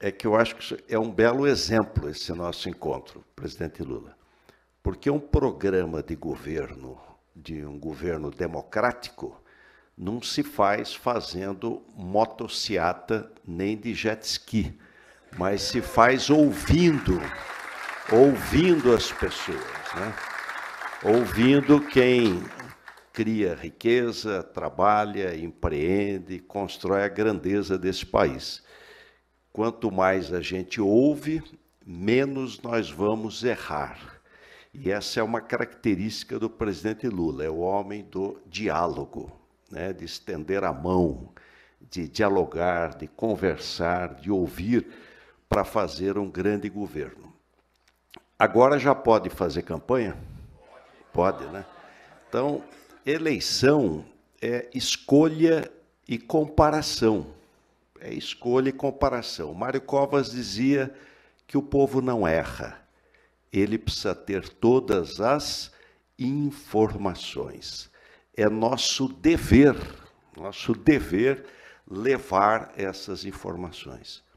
é que eu acho que é um belo exemplo esse nosso encontro, presidente Lula. Porque um programa de governo, de um governo democrático, não se faz fazendo motociata nem de jet ski, mas se faz ouvindo, ouvindo as pessoas, né? ouvindo quem cria riqueza, trabalha, empreende, constrói a grandeza desse país quanto mais a gente ouve, menos nós vamos errar. E essa é uma característica do presidente Lula, é o homem do diálogo, né, de estender a mão, de dialogar, de conversar, de ouvir para fazer um grande governo. Agora já pode fazer campanha? Pode, né? Então, eleição é escolha e comparação é escolha e comparação. Mário Covas dizia que o povo não erra, ele precisa ter todas as informações. É nosso dever, nosso dever levar essas informações.